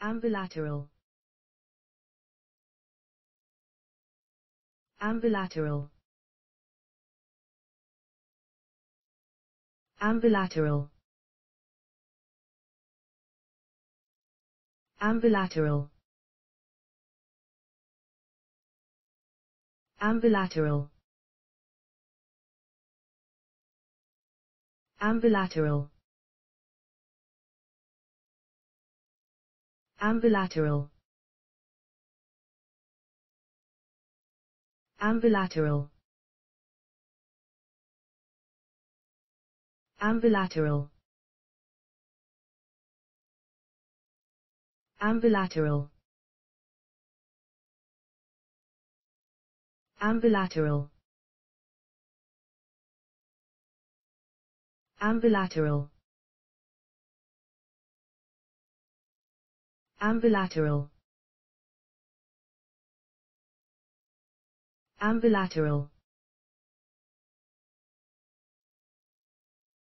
Ambilateral. Ambilateral. Ambilateral. Ambilateral. Ambilateral. Ambilateral. Ambilateral. Ambilateral. Ambilateral. Ambilateral. Ambilateral. Ambilateral. Ambilateral. Ambilateral.